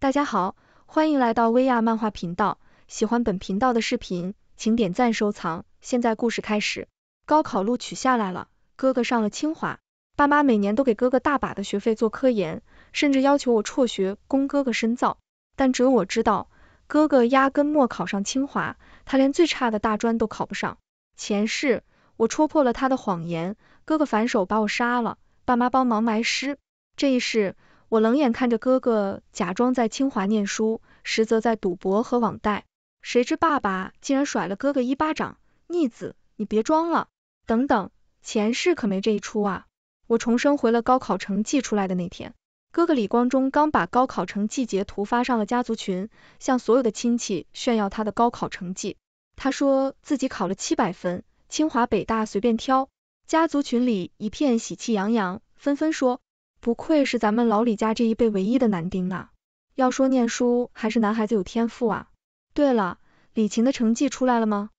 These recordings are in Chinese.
大家好，欢迎来到薇娅漫画频道。喜欢本频道的视频，请点赞收藏。现在故事开始。高考录取下来了，哥哥上了清华，爸妈每年都给哥哥大把的学费做科研，甚至要求我辍学供哥哥深造。但只有我知道，哥哥压根没考上清华，他连最差的大专都考不上。前世我戳破了他的谎言，哥哥反手把我杀了，爸妈帮忙埋尸。这一世。我冷眼看着哥哥假装在清华念书，实则在赌博和网贷。谁知爸爸竟然甩了哥哥一巴掌：“逆子，你别装了！”等等，前世可没这一出啊！我重生回了高考成绩出来的那天，哥哥李光中刚把高考成绩截图发上了家族群，向所有的亲戚炫耀他的高考成绩。他说自己考了七百分，清华北大随便挑。家族群里一片喜气洋洋，纷纷说。不愧是咱们老李家这一辈唯一的男丁啊！要说念书还是男孩子有天赋啊。对了，李晴的成绩出来了吗？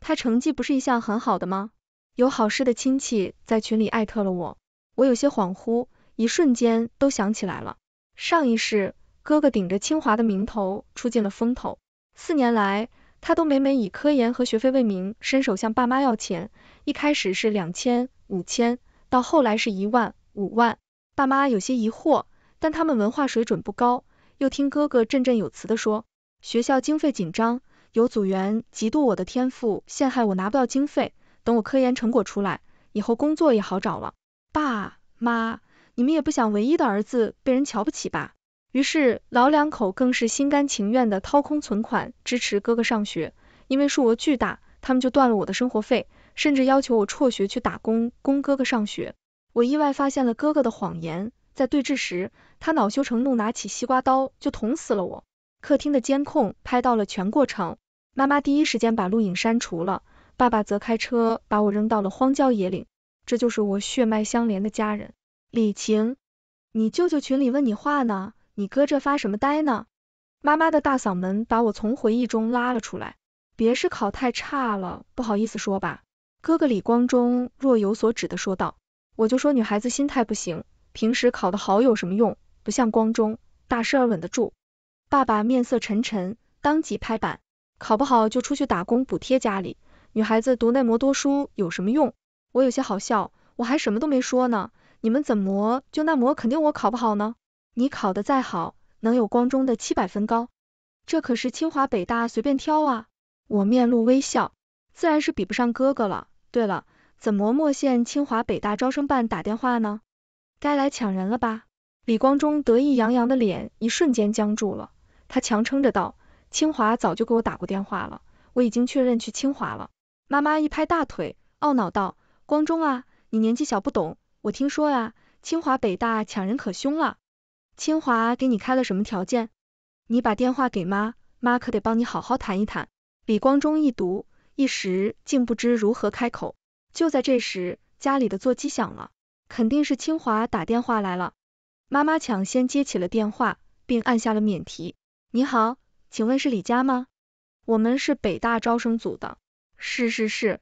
他成绩不是一向很好的吗？有好事的亲戚在群里艾特了我，我有些恍惚，一瞬间都想起来了。上一世，哥哥顶着清华的名头出尽了风头，四年来他都每每以科研和学费为名伸手向爸妈要钱，一开始是两千、五千，到后来是一万、五万。爸妈有些疑惑，但他们文化水准不高，又听哥哥振振有词地说，学校经费紧张，有组员嫉妒我的天赋，陷害我拿不到经费，等我科研成果出来，以后工作也好找了。爸妈，你们也不想唯一的儿子被人瞧不起吧？于是老两口更是心甘情愿地掏空存款支持哥哥上学，因为数额巨大，他们就断了我的生活费，甚至要求我辍学去打工供哥哥上学。我意外发现了哥哥的谎言，在对峙时，他恼羞成怒，拿起西瓜刀就捅死了我。客厅的监控拍到了全过程，妈妈第一时间把录影删除了，爸爸则开车把我扔到了荒郊野岭。这就是我血脉相连的家人，李晴，你舅舅群里问你话呢，你搁这发什么呆呢？妈妈的大嗓门把我从回忆中拉了出来。别是考太差了，不好意思说吧。哥哥李光中若有所指的说道。我就说女孩子心态不行，平时考的好有什么用？不像光中，大事儿稳得住。爸爸面色沉沉，当即拍板，考不好就出去打工补贴家里。女孩子读那么多书有什么用？我有些好笑，我还什么都没说呢，你们怎么就那么肯定我考不好呢？你考的再好，能有光中的七百分高？这可是清华北大随便挑啊！我面露微笑，自然是比不上哥哥了。对了。怎么没见清华北大招生办打电话呢？该来抢人了吧？李光中得意洋洋的脸一瞬间僵住了，他强撑着道：“清华早就给我打过电话了，我已经确认去清华了。”妈妈一拍大腿，懊恼道：“光中啊，你年纪小不懂，我听说呀，清华北大抢人可凶了。清华给你开了什么条件？你把电话给妈，妈可得帮你好好谈一谈。”李光中一读，一时竟不知如何开口。就在这时，家里的座机响了，肯定是清华打电话来了。妈妈抢先接起了电话，并按下了免提。你好，请问是李佳吗？我们是北大招生组的。是是是，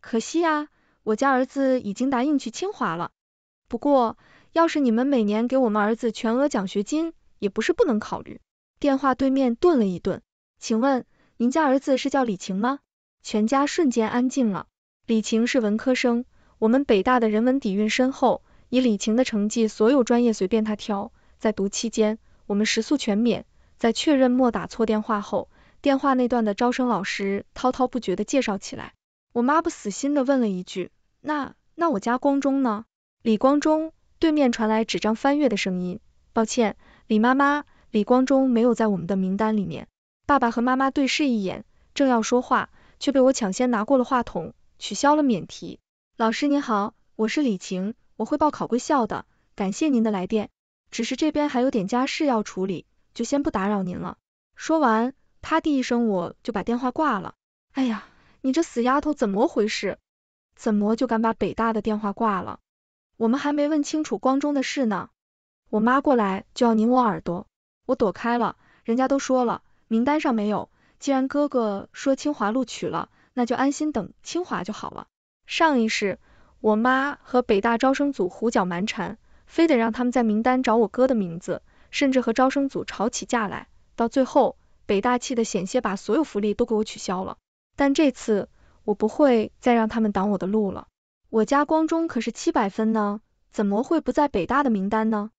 可惜啊，我家儿子已经答应去清华了。不过，要是你们每年给我们儿子全额奖学金，也不是不能考虑。电话对面顿了一顿，请问您家儿子是叫李晴吗？全家瞬间安静了。李晴是文科生，我们北大的人文底蕴深厚，以李晴的成绩，所有专业随便她挑。在读期间，我们食宿全免。在确认莫打错电话后，电话那段的招生老师滔滔不绝地介绍起来。我妈不死心地问了一句：“那那我家光中呢？”李光中对面传来纸张翻阅的声音。抱歉，李妈妈，李光中没有在我们的名单里面。爸爸和妈妈对视一眼，正要说话，却被我抢先拿过了话筒。取消了免提。老师您好，我是李晴，我会报考贵校的，感谢您的来电。只是这边还有点家事要处理，就先不打扰您了。说完，啪的一声我就把电话挂了。哎呀，你这死丫头怎么回事？怎么就敢把北大的电话挂了？我们还没问清楚光中的事呢，我妈过来就要拧我耳朵，我躲开了。人家都说了，名单上没有。既然哥哥说清华录取了。那就安心等清华就好了。上一世，我妈和北大招生组胡搅蛮缠，非得让他们在名单找我哥的名字，甚至和招生组吵起架来，到最后北大气的险些把所有福利都给我取消了。但这次我不会再让他们挡我的路了。我家光中可是七百分呢，怎么会不在北大的名单呢？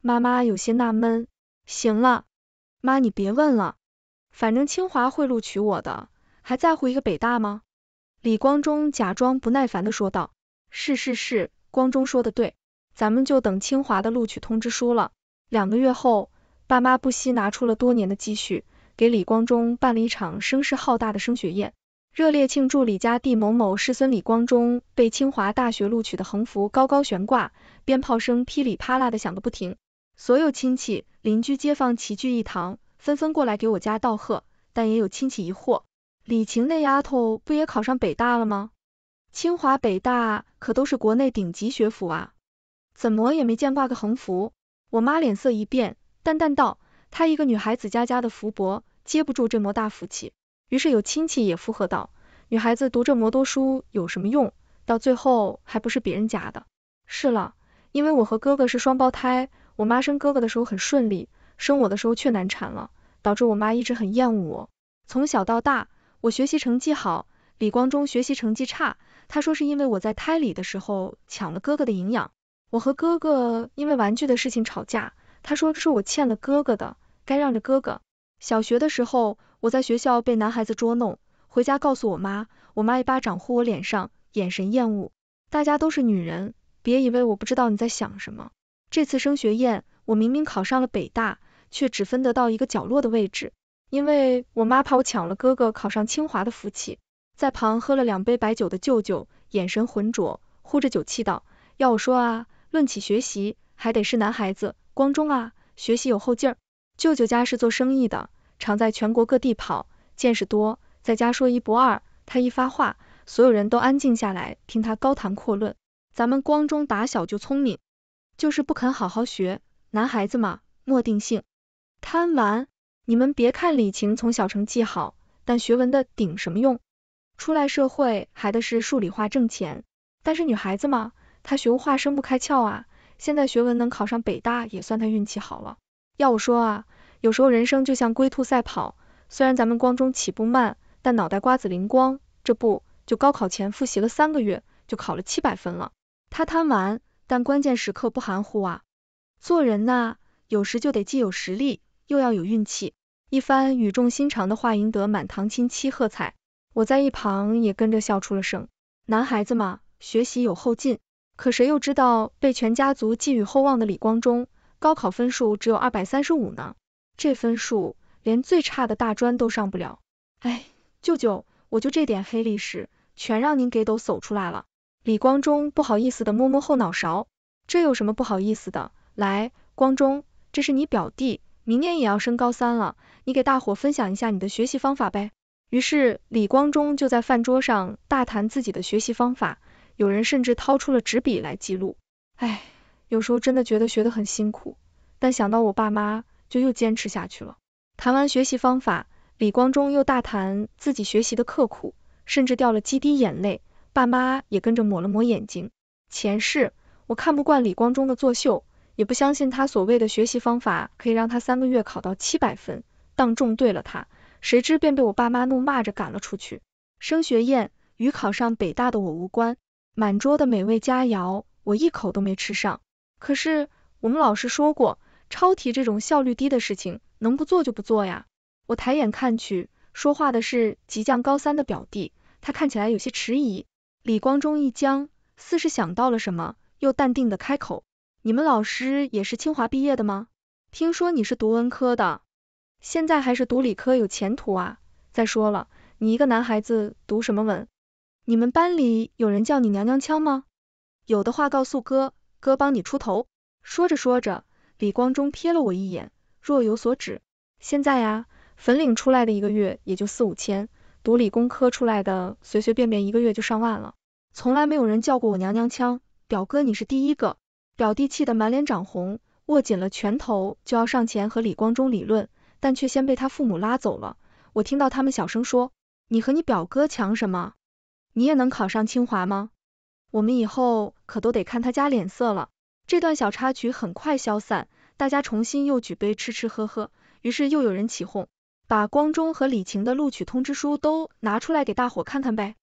妈妈有些纳闷。行了，妈你别问了，反正清华会录取我的。还在乎一个北大吗？李光中假装不耐烦的说道。是是是，光中说的对，咱们就等清华的录取通知书了。两个月后，爸妈不惜拿出了多年的积蓄，给李光中办了一场声势浩大的升学宴，热烈庆祝李家第某某世孙李光中被清华大学录取的横幅高高悬挂，鞭炮声噼里啪啦的响个不停，所有亲戚、邻居、街坊齐聚一堂，纷纷过来给我家道贺，但也有亲戚疑惑。李晴那丫头不也考上北大了吗？清华、北大可都是国内顶级学府啊，怎么也没见挂个横幅。我妈脸色一变，淡淡道：“她一个女孩子家家的福薄，接不住这么大福气。”于是有亲戚也附和道：“女孩子读这么多书有什么用？到最后还不是别人家的。”是了，因为我和哥哥是双胞胎，我妈生哥哥的时候很顺利，生我的时候却难产了，导致我妈一直很厌恶我，从小到大。我学习成绩好，李光中学习成绩差，他说是因为我在胎里的时候抢了哥哥的营养。我和哥哥因为玩具的事情吵架，他说是我欠了哥哥的，该让着哥哥。小学的时候，我在学校被男孩子捉弄，回家告诉我妈，我妈一巴掌呼我脸上，眼神厌恶。大家都是女人，别以为我不知道你在想什么。这次升学宴，我明明考上了北大，却只分得到一个角落的位置。因为我妈怕我抢了哥哥考上清华的福气，在旁喝了两杯白酒的舅舅，眼神浑浊，呼着酒气道：“要我说啊，论起学习，还得是男孩子光中啊，学习有后劲儿。”舅舅家是做生意的，常在全国各地跑，见识多，在家说一不二。他一发话，所有人都安静下来，听他高谈阔论。咱们光中打小就聪明，就是不肯好好学。男孩子嘛，莫定性，贪玩。你们别看李晴从小成绩好，但学文的顶什么用？出来社会还得是数理化挣钱。但是女孩子嘛，她学文化生不开窍啊。现在学文能考上北大也算她运气好了。要我说啊，有时候人生就像龟兔赛跑，虽然咱们光中起步慢，但脑袋瓜子灵光，这不就高考前复习了三个月，就考了七百分了。她贪玩，但关键时刻不含糊啊。做人呐，有时就得既有实力。又要有运气，一番语重心长的话赢得满堂亲戚喝彩，我在一旁也跟着笑出了声。男孩子嘛，学习有后劲，可谁又知道被全家族寄予厚望的李光中，高考分数只有二百三十五呢？这分数连最差的大专都上不了。哎，舅舅，我就这点黑历史，全让您给抖擞出来了。李光中不好意思的摸摸后脑勺，这有什么不好意思的？来，光中，这是你表弟。明年也要升高三了，你给大伙分享一下你的学习方法呗。于是李光中就在饭桌上大谈自己的学习方法，有人甚至掏出了纸笔来记录。哎，有时候真的觉得学得很辛苦，但想到我爸妈，就又坚持下去了。谈完学习方法，李光中又大谈自己学习的刻苦，甚至掉了几滴眼泪，爸妈也跟着抹了抹眼睛。前世我看不惯李光中的作秀。也不相信他所谓的学习方法可以让他三个月考到七百分，当众怼了他，谁知便被我爸妈怒骂着赶了出去。升学宴与考上北大的我无关，满桌的美味佳肴我一口都没吃上。可是我们老师说过，抄题这种效率低的事情能不做就不做呀。我抬眼看去，说话的是即将高三的表弟，他看起来有些迟疑。李光中一僵，似是想到了什么，又淡定的开口。你们老师也是清华毕业的吗？听说你是读文科的，现在还是读理科有前途啊。再说了，你一个男孩子读什么文？你们班里有人叫你娘娘腔吗？有的话告诉哥，哥帮你出头。说着说着，李光中瞥了我一眼，若有所指。现在呀，粉岭出来的一个月也就四五千，读理工科出来的，随随便便一个月就上万了。从来没有人叫过我娘娘腔，表哥你是第一个。表弟气得满脸涨红，握紧了拳头就要上前和李光中理论，但却先被他父母拉走了。我听到他们小声说：“你和你表哥抢什么？你也能考上清华吗？我们以后可都得看他家脸色了。”这段小插曲很快消散，大家重新又举杯吃吃喝喝。于是又有人起哄，把光中和李晴的录取通知书都拿出来给大伙看看呗，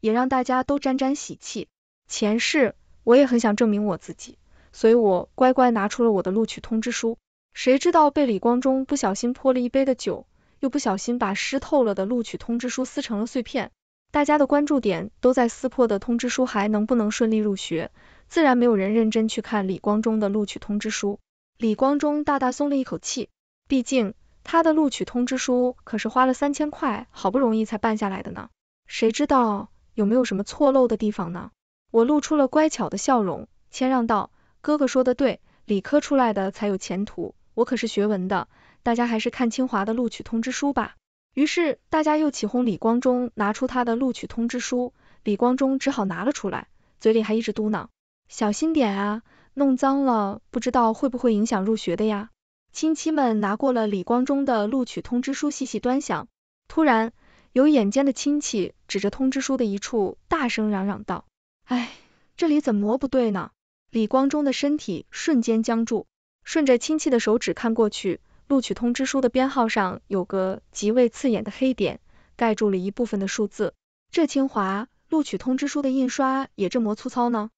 也让大家都沾沾喜气。前世我也很想证明我自己。所以我乖乖拿出了我的录取通知书，谁知道被李光中不小心泼了一杯的酒，又不小心把湿透了的录取通知书撕成了碎片。大家的关注点都在撕破的通知书还能不能顺利入学，自然没有人认真去看李光中的录取通知书。李光中大大松了一口气，毕竟他的录取通知书可是花了三千块好不容易才办下来的呢，谁知道有没有什么错漏的地方呢？我露出了乖巧的笑容，谦让道。哥哥说的对，理科出来的才有前途，我可是学文的，大家还是看清华的录取通知书吧。于是大家又起哄，李光中拿出他的录取通知书，李光中只好拿了出来，嘴里还一直嘟囔，小心点啊，弄脏了不知道会不会影响入学的呀。亲戚们拿过了李光中的录取通知书，细细端详，突然有眼尖的亲戚指着通知书的一处，大声嚷嚷道，哎，这里怎么不对呢？李光中的身体瞬间僵住，顺着亲戚的手指看过去，录取通知书的编号上有个极为刺眼的黑点，盖住了一部分的数字。这清华录取通知书的印刷也这么粗糙呢？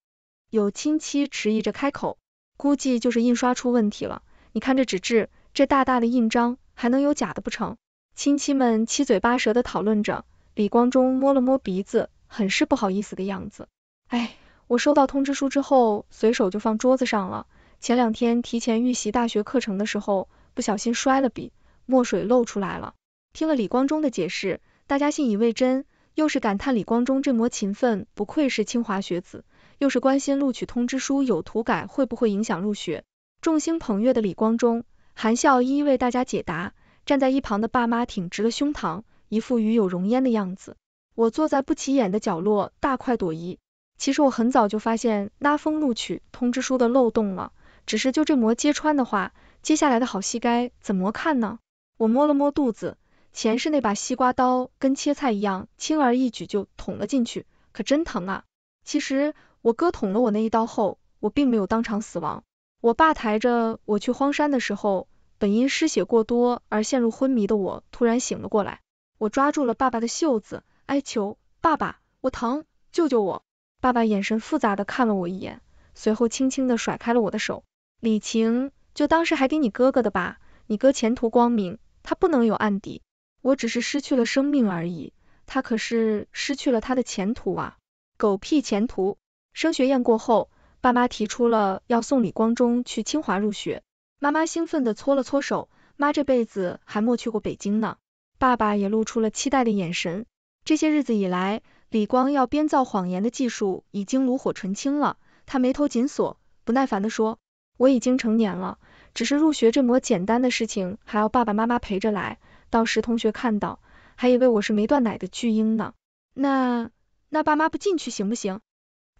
有亲戚迟疑着开口，估计就是印刷出问题了。你看这纸质，这大大的印章，还能有假的不成？亲戚们七嘴八舌的讨论着，李光中摸了摸鼻子，很是不好意思的样子。哎。我收到通知书之后，随手就放桌子上了。前两天提前预习大学课程的时候，不小心摔了笔，墨水漏出来了。听了李光中的解释，大家信以为真，又是感叹李光中这模勤奋，不愧是清华学子，又是关心录取通知书有涂改会不会影响入学。众星捧月的李光中，含笑一一为大家解答。站在一旁的爸妈挺直了胸膛，一副与有荣焉的样子。我坐在不起眼的角落，大快朵颐。其实我很早就发现拉风录取通知书的漏洞了，只是就这模揭穿的话，接下来的好戏该怎么看呢？我摸了摸肚子，前世那把西瓜刀跟切菜一样，轻而易举就捅了进去，可真疼啊！其实我哥捅了我那一刀后，我并没有当场死亡。我爸抬着我去荒山的时候，本因失血过多而陷入昏迷的我突然醒了过来，我抓住了爸爸的袖子，哀求爸爸，我疼，救救我！爸爸眼神复杂的看了我一眼，随后轻轻的甩开了我的手。李晴，就当是还给你哥哥的吧，你哥前途光明，他不能有案底。我只是失去了生命而已，他可是失去了他的前途啊！狗屁前途！升学宴过后，爸妈提出了要送李光中去清华入学，妈妈兴奋的搓了搓手，妈这辈子还没去过北京呢。爸爸也露出了期待的眼神，这些日子以来。李光耀编造谎言的技术已经炉火纯青了，他眉头紧锁，不耐烦地说：“我已经成年了，只是入学这么简单的事情还要爸爸妈妈陪着来，到时同学看到还以为我是没断奶的巨婴呢。那那爸妈不进去行不行？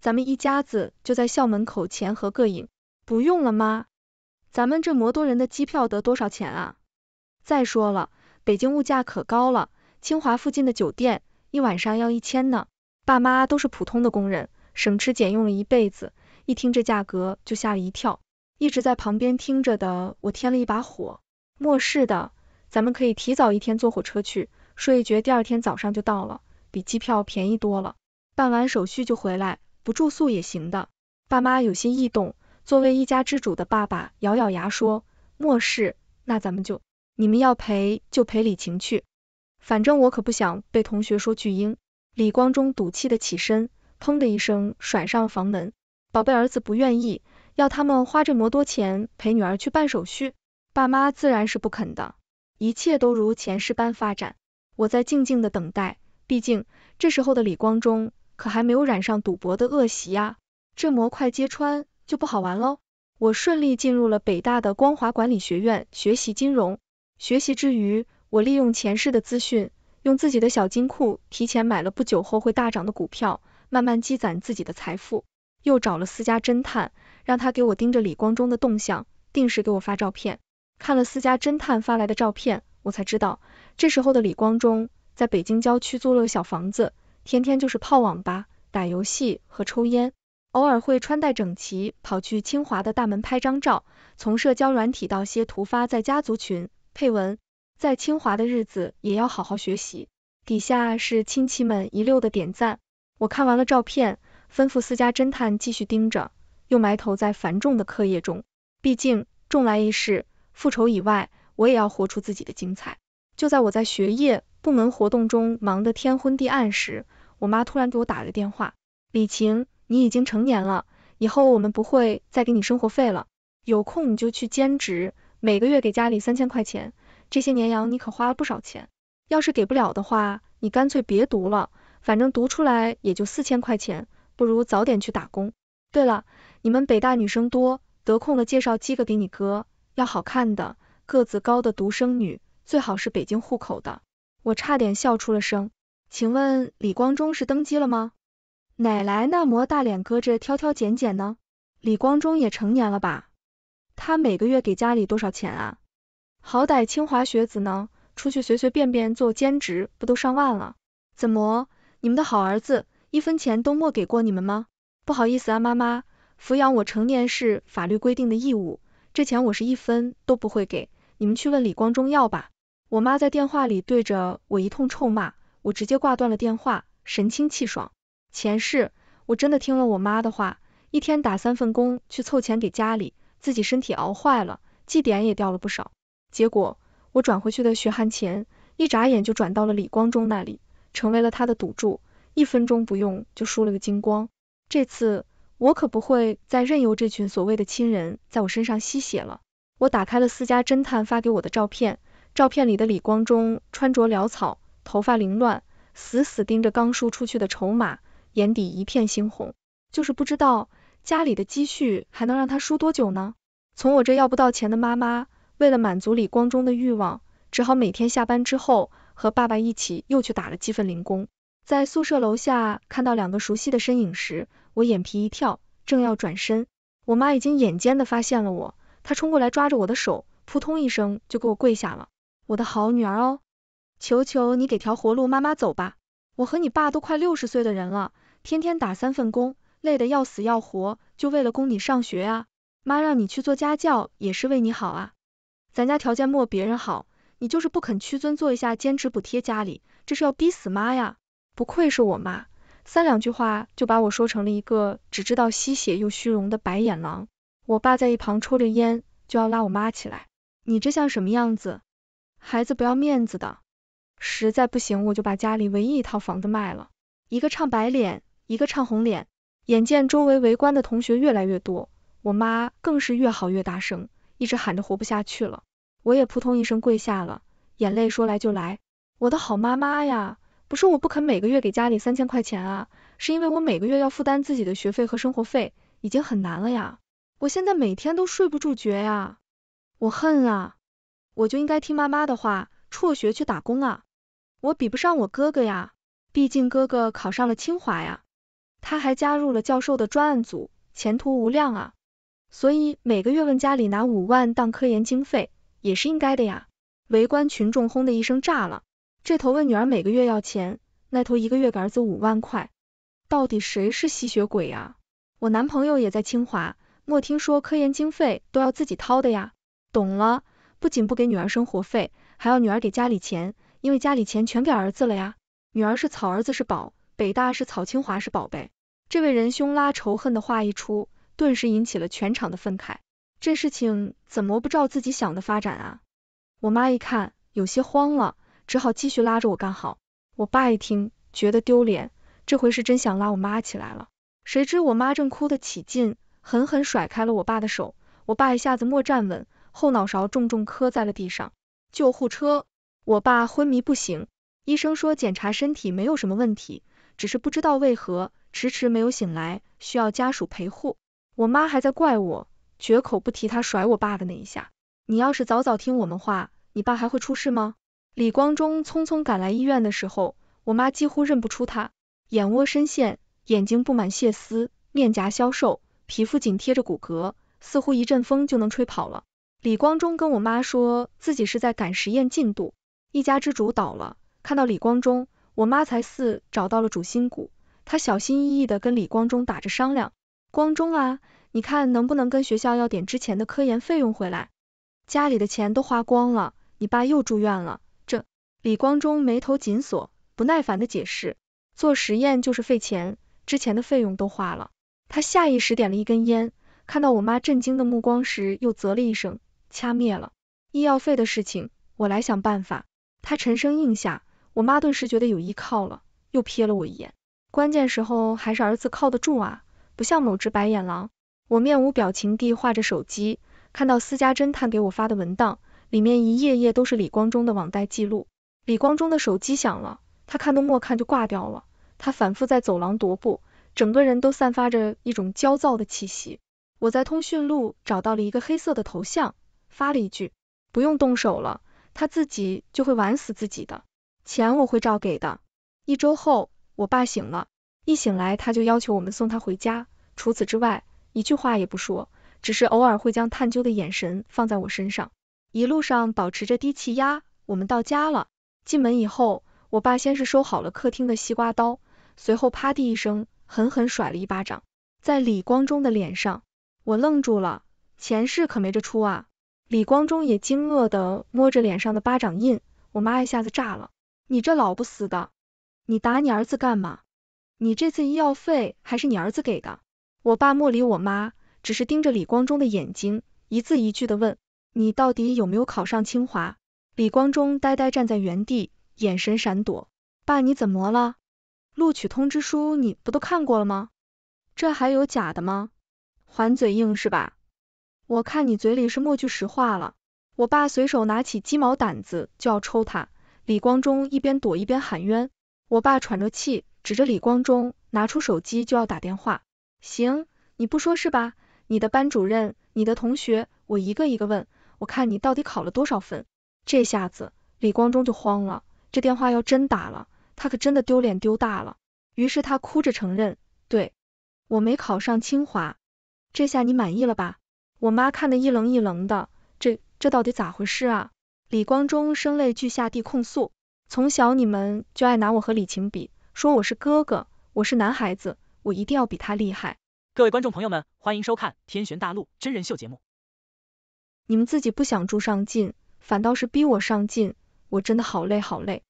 咱们一家子就在校门口前合个影。不用了妈，咱们这么多人的机票得多少钱啊？再说了，北京物价可高了，清华附近的酒店。”一晚上要一千呢，爸妈都是普通的工人，省吃俭用了一辈子，一听这价格就吓了一跳。一直在旁边听着的我添了一把火，没事的，咱们可以提早一天坐火车去，睡一觉，第二天早上就到了，比机票便宜多了。办完手续就回来，不住宿也行的。爸妈有些异动，作为一家之主的爸爸咬咬牙说，没事，那咱们就，你们要陪就陪李晴去。反正我可不想被同学说巨婴。李光中赌气的起身，砰的一声甩上房门。宝贝儿子不愿意，要他们花这么多钱陪女儿去办手续，爸妈自然是不肯的。一切都如前世般发展，我在静静的等待。毕竟这时候的李光中可还没有染上赌博的恶习呀。这模块揭穿就不好玩喽。我顺利进入了北大的光华管理学院学习金融，学习之余。我利用前世的资讯，用自己的小金库提前买了不久后会大涨的股票，慢慢积攒自己的财富。又找了私家侦探，让他给我盯着李光中的动向，定时给我发照片。看了私家侦探发来的照片，我才知道，这时候的李光中在北京郊区租了小房子，天天就是泡网吧、打游戏和抽烟，偶尔会穿戴整齐跑去清华的大门拍张照。从社交软体到些图发在家族群配文。在清华的日子也要好好学习。底下是亲戚们一溜的点赞。我看完了照片，吩咐私家侦探继续盯着，又埋头在繁重的课业中。毕竟重来一世，复仇以外，我也要活出自己的精彩。就在我在学业、部门活动中忙得天昏地暗时，我妈突然给我打了个电话：“李晴，你已经成年了，以后我们不会再给你生活费了，有空你就去兼职，每个月给家里三千块钱。”这些年养你可花了不少钱，要是给不了的话，你干脆别读了，反正读出来也就四千块钱，不如早点去打工。对了，你们北大女生多，得空了介绍几个给你哥，要好看的，个子高的，独生女，最好是北京户口的。我差点笑出了声。请问李光中是登基了吗？哪来那么大脸哥这挑挑拣拣呢？李光中也成年了吧？他每个月给家里多少钱啊？好歹清华学子呢，出去随随便便做兼职不都上万了？怎么，你们的好儿子一分钱都没给过你们吗？不好意思啊，妈妈，抚养我成年是法律规定的义务，这钱我是一分都不会给，你们去问李光中要吧。我妈在电话里对着我一通臭骂，我直接挂断了电话，神清气爽。前世我真的听了我妈的话，一天打三份工去凑钱给家里，自己身体熬坏了，绩点也掉了不少。结果我转回去的血汗钱，一眨眼就转到了李光中那里，成为了他的赌注，一分钟不用就输了个精光。这次我可不会再任由这群所谓的亲人在我身上吸血了。我打开了私家侦探发给我的照片，照片里的李光中穿着潦草，头发凌乱，死死盯着刚输出去的筹码，眼底一片猩红。就是不知道家里的积蓄还能让他输多久呢？从我这要不到钱的妈妈。为了满足李光中的欲望，只好每天下班之后和爸爸一起又去打了几份零工。在宿舍楼下看到两个熟悉的身影时，我眼皮一跳，正要转身，我妈已经眼尖的发现了我，她冲过来抓着我的手，扑通一声就给我跪下了。我的好女儿哦，求求你给条活路，妈妈走吧。我和你爸都快六十岁的人了，天天打三份工，累得要死要活，就为了供你上学啊。妈让你去做家教也是为你好啊。咱家条件没别人好，你就是不肯屈尊做一下兼职补贴家里，这是要逼死妈呀！不愧是我妈，三两句话就把我说成了一个只知道吸血又虚荣的白眼狼。我爸在一旁抽着烟，就要拉我妈起来，你这像什么样子？孩子不要面子的，实在不行我就把家里唯一一套房子卖了。一个唱白脸，一个唱红脸，眼见周围围观的同学越来越多，我妈更是越好越大声。一直喊着活不下去了，我也扑通一声跪下了，眼泪说来就来。我的好妈妈呀，不是我不肯每个月给家里三千块钱啊，是因为我每个月要负担自己的学费和生活费，已经很难了呀。我现在每天都睡不住觉呀，我恨啊，我就应该听妈妈的话，辍学去打工啊。我比不上我哥哥呀，毕竟哥哥考上了清华呀，他还加入了教授的专案组，前途无量啊。所以每个月问家里拿五万当科研经费也是应该的呀！围观群众轰的一声炸了，这头问女儿每个月要钱，那头一个月给儿子五万块，到底谁是吸血鬼呀？我男朋友也在清华，莫听说科研经费都要自己掏的呀？懂了，不仅不给女儿生活费，还要女儿给家里钱，因为家里钱全给儿子了呀。女儿是草，儿子是宝，北大是草，清华是宝贝。这位仁兄拉仇恨的话一出。顿时引起了全场的愤慨，这事情怎么不照自己想的发展啊？我妈一看有些慌了，只好继续拉着我干好。我爸一听觉得丢脸，这回是真想拉我妈起来了。谁知我妈正哭得起劲，狠狠甩开了我爸的手，我爸一下子没站稳，后脑勺重重磕在了地上。救护车，我爸昏迷不醒，医生说检查身体没有什么问题，只是不知道为何迟迟没有醒来，需要家属陪护。我妈还在怪我，绝口不提她甩我爸的那一下。你要是早早听我们话，你爸还会出事吗？李光中匆匆赶来医院的时候，我妈几乎认不出他，眼窝深陷，眼睛布满血丝，面颊消瘦，皮肤紧贴着骨骼，似乎一阵风就能吹跑了。李光中跟我妈说自己是在赶实验进度，一家之主倒了，看到李光中，我妈才似找到了主心骨，她小心翼翼的跟李光中打着商量。光中啊，你看能不能跟学校要点之前的科研费用回来？家里的钱都花光了，你爸又住院了，这……李光中眉头紧锁，不耐烦的解释，做实验就是费钱，之前的费用都花了。他下意识点了一根烟，看到我妈震惊的目光时，又啧了一声，掐灭了。医药费的事情，我来想办法。他沉声应下，我妈顿时觉得有依靠了，又瞥了我一眼，关键时候还是儿子靠得住啊。不像某只白眼狼，我面无表情地划着手机，看到私家侦探给我发的文档，里面一页页都是李光忠的网贷记录。李光忠的手机响了，他看都没看就挂掉了。他反复在走廊踱步，整个人都散发着一种焦躁的气息。我在通讯录找到了一个黑色的头像，发了一句：不用动手了，他自己就会玩死自己的，钱我会照给的。一周后，我爸醒了。一醒来，他就要求我们送他回家，除此之外，一句话也不说，只是偶尔会将探究的眼神放在我身上。一路上保持着低气压。我们到家了，进门以后，我爸先是收好了客厅的西瓜刀，随后啪地一声，狠狠甩了一巴掌，在李光中的脸上。我愣住了，前世可没这出啊。李光中也惊愕地摸着脸上的巴掌印。我妈一下子炸了，你这老不死的，你打你儿子干嘛？你这次医药费还是你儿子给的？我爸莫理我妈，只是盯着李光中的眼睛，一字一句的问，你到底有没有考上清华？李光中呆呆站在原地，眼神闪躲。爸，你怎么了？录取通知书你不都看过了吗？这还有假的吗？还嘴硬是吧？我看你嘴里是没句实话了。我爸随手拿起鸡毛掸子就要抽他，李光中一边躲一边喊冤。我爸喘着气。指着李光中，拿出手机就要打电话。行，你不说是吧？你的班主任，你的同学，我一个一个问，我看你到底考了多少分。这下子，李光中就慌了，这电话要真打了，他可真的丢脸丢大了。于是他哭着承认，对我没考上清华。这下你满意了吧？我妈看得一愣一愣的，这这到底咋回事啊？李光中声泪俱下地控诉，从小你们就爱拿我和李晴比。说我是哥哥，我是男孩子，我一定要比他厉害。各位观众朋友们，欢迎收看《天玄大陆》真人秀节目。你们自己不想住上进，反倒是逼我上进，我真的好累好累。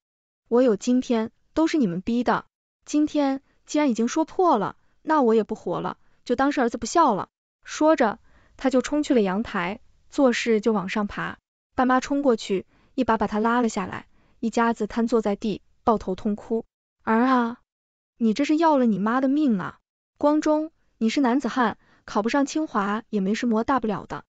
我有今天都是你们逼的。今天既然已经说破了，那我也不活了，就当是儿子不孝了。说着，他就冲去了阳台，做事就往上爬。爸妈冲过去，一把把他拉了下来，一家子瘫坐在地，抱头痛哭。儿啊，你这是要了你妈的命啊！光中，你是男子汉，考不上清华也没什么大不了的，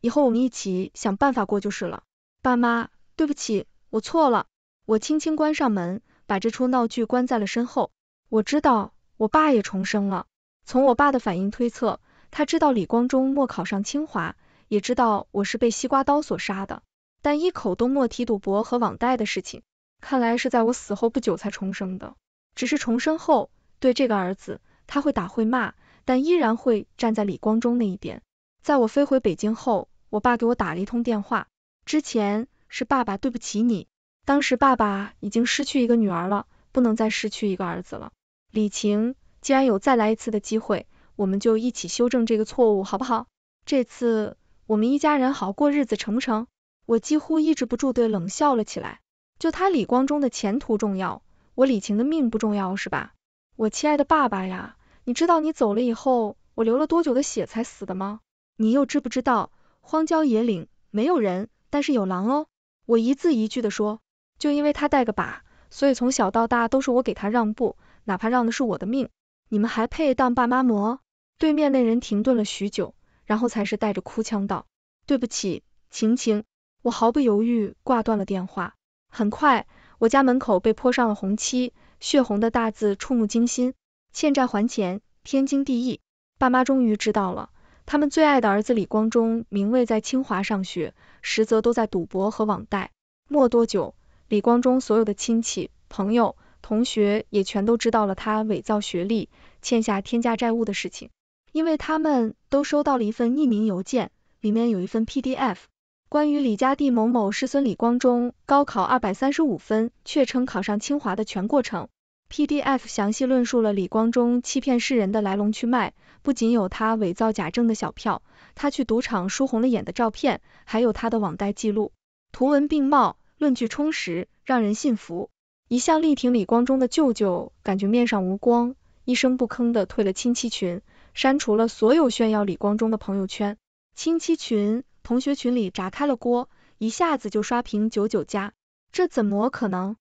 以后我们一起想办法过就是了。爸妈，对不起，我错了。我轻轻关上门，把这出闹剧关在了身后。我知道，我爸也重生了。从我爸的反应推测，他知道李光忠没考上清华，也知道我是被西瓜刀所杀的，但一口都没提赌博和网贷的事情。看来是在我死后不久才重生的，只是重生后对这个儿子他会打会骂，但依然会站在李光中那一边。在我飞回北京后，我爸给我打了一通电话，之前是爸爸对不起你，当时爸爸已经失去一个女儿了，不能再失去一个儿子了。李晴，既然有再来一次的机会，我们就一起修正这个错误，好不好？这次我们一家人好好过日子，成不成？我几乎抑制不住的冷笑了起来。就他李光忠的前途重要，我李晴的命不重要是吧？我亲爱的爸爸呀，你知道你走了以后，我流了多久的血才死的吗？你又知不知道，荒郊野岭没有人，但是有狼哦。我一字一句的说，就因为他带个把，所以从小到大都是我给他让步，哪怕让的是我的命，你们还配当爸妈么？对面那人停顿了许久，然后才是带着哭腔道，对不起，晴晴。我毫不犹豫挂断了电话。很快，我家门口被泼上了红漆，血红的大字触目惊心。欠债还钱，天经地义。爸妈终于知道了，他们最爱的儿子李光中，名位在清华上学，实则都在赌博和网贷。没多久，李光中所有的亲戚、朋友、同学也全都知道了他伪造学历、欠下天价债务的事情，因为他们都收到了一份匿名邮件，里面有一份 PDF。关于李家帝某某师孙李光中高考二百三十五分却称考上清华的全过程，PDF 详细论述了李光中欺骗世人的来龙去脉，不仅有他伪造假证的小票，他去赌场输红了眼的照片，还有他的网贷记录，图文并茂，论据充实，让人信服。一向力挺李光中的舅舅感觉面上无光，一声不吭地退了亲戚群，删除了所有炫耀李光中的朋友圈，亲戚群。同学群里炸开了锅，一下子就刷屏九九加，这怎么可能？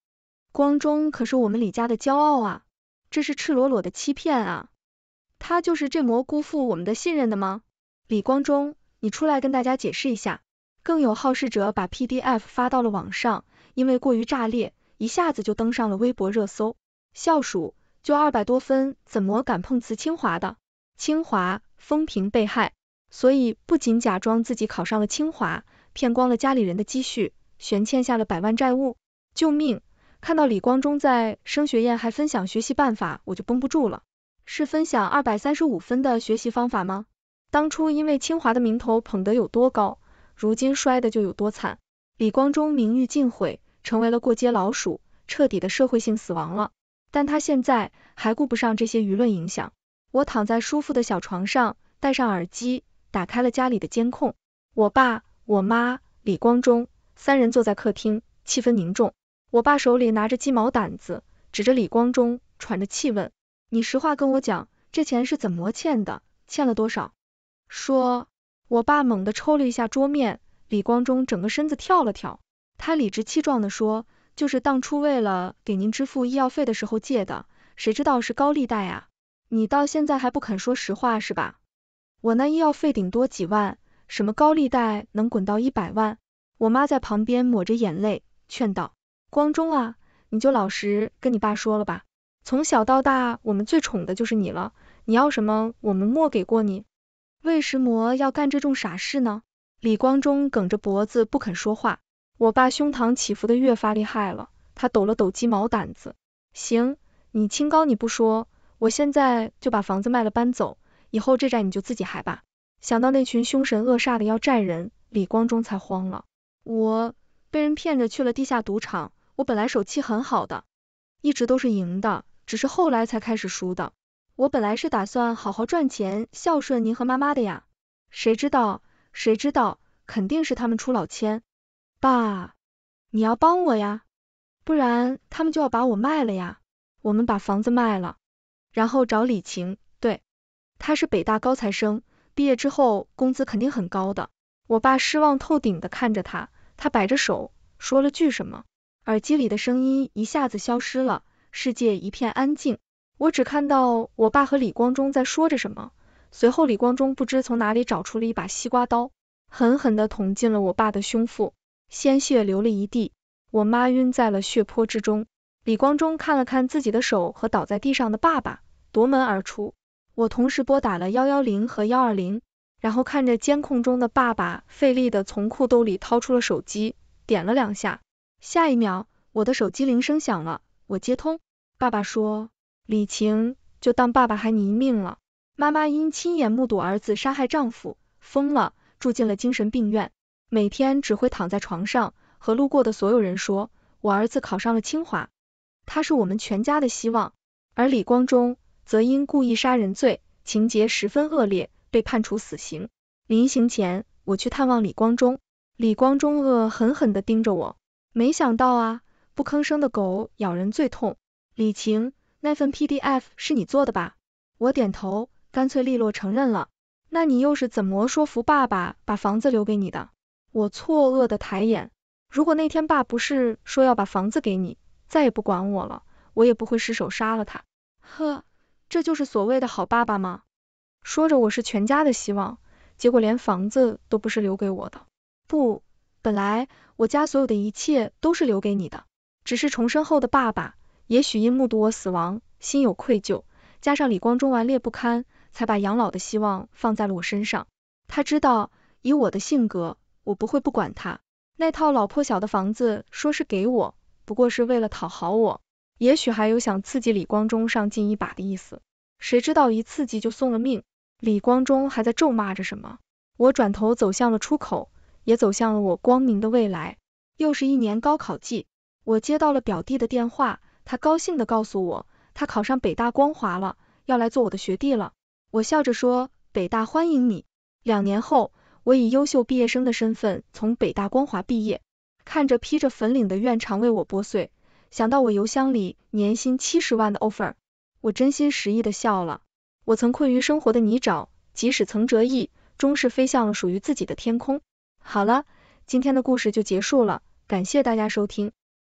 光中可是我们李家的骄傲啊，这是赤裸裸的欺骗啊！他就是这么辜负我们的信任的吗？李光中，你出来跟大家解释一下！更有好事者把 PDF 发到了网上，因为过于炸裂，一下子就登上了微博热搜。校属就二百多分，怎么敢碰瓷清华的？清华风评被害。所以不仅假装自己考上了清华，骗光了家里人的积蓄，悬欠下了百万债务。救命！看到李光中在升学宴还分享学习办法，我就绷不住了。是分享二百三十五分的学习方法吗？当初因为清华的名头捧得有多高，如今摔的就有多惨。李光中名誉尽毁，成为了过街老鼠，彻底的社会性死亡了。但他现在还顾不上这些舆论影响。我躺在舒服的小床上，戴上耳机。打开了家里的监控，我爸、我妈、李光中三人坐在客厅，气氛凝重。我爸手里拿着鸡毛掸子，指着李光中，喘着气问：“你实话跟我讲，这钱是怎么欠的？欠了多少？”说，我爸猛地抽了一下桌面，李光中整个身子跳了跳。他理直气壮地说：“就是当初为了给您支付医药费的时候借的，谁知道是高利贷啊！你到现在还不肯说实话是吧？”我那医药费顶多几万，什么高利贷能滚到一百万？我妈在旁边抹着眼泪劝道：“光中啊，你就老实跟你爸说了吧。从小到大，我们最宠的就是你了，你要什么我们莫给过你。为什么要干这种傻事呢？”李光中梗着脖子不肯说话。我爸胸膛起伏的越发厉害了，他抖了抖鸡毛掸子：“行，你清高你不说，我现在就把房子卖了搬走。”以后这债你就自己还吧。想到那群凶神恶煞的要债人，李光忠才慌了。我被人骗着去了地下赌场，我本来手气很好的，一直都是赢的，只是后来才开始输的。我本来是打算好好赚钱孝顺您和妈妈的呀，谁知道谁知道，肯定是他们出老千。爸，你要帮我呀，不然他们就要把我卖了呀。我们把房子卖了，然后找李晴。他是北大高材生，毕业之后工资肯定很高的。我爸失望透顶的看着他，他摆着手，说了句什么，耳机里的声音一下子消失了，世界一片安静。我只看到我爸和李光中在说着什么，随后李光中不知从哪里找出了一把西瓜刀，狠狠的捅进了我爸的胸腹，鲜血流了一地，我妈晕在了血泊之中。李光中看了看自己的手和倒在地上的爸爸，夺门而出。我同时拨打了幺幺零和幺二零，然后看着监控中的爸爸费力的从裤兜里掏出了手机，点了两下。下一秒，我的手机铃声响了，我接通。爸爸说：“李晴，就当爸爸还你一命了。”妈妈因亲眼目睹儿子杀害丈夫，疯了，住进了精神病院，每天只会躺在床上和路过的所有人说：“我儿子考上了清华，他是我们全家的希望。”而李光中。则因故意杀人罪，情节十分恶劣，被判处死刑。临刑前，我去探望李光中，李光中恶狠狠地盯着我。没想到啊，不吭声的狗咬人最痛。李晴，那份 PDF 是你做的吧？我点头，干脆利落承认了。那你又是怎么说服爸爸把房子留给你的？我错愕的抬眼，如果那天爸不是说要把房子给你，再也不管我了，我也不会失手杀了他。呵。这就是所谓的好爸爸吗？说着我是全家的希望，结果连房子都不是留给我的。不，本来我家所有的一切都是留给你的，只是重生后的爸爸，也许因目睹我死亡，心有愧疚，加上李光忠顽劣不堪，才把养老的希望放在了我身上。他知道以我的性格，我不会不管他。那套老破小的房子说是给我，不过是为了讨好我。也许还有想刺激李光中上进一把的意思，谁知道一刺激就送了命。李光中还在咒骂着什么。我转头走向了出口，也走向了我光明的未来。又是一年高考季，我接到了表弟的电话，他高兴地告诉我，他考上北大光华了，要来做我的学弟了。我笑着说，北大欢迎你。两年后，我以优秀毕业生的身份从北大光华毕业，看着披着粉领的院长为我拨穗。想到我邮箱里年薪七十万的 offer，我真心实意的笑了。我曾困于生活的泥沼，即使曾折翼，终是飞向了属于自己的天空。好了，今天的故事就结束了，感谢大家收听。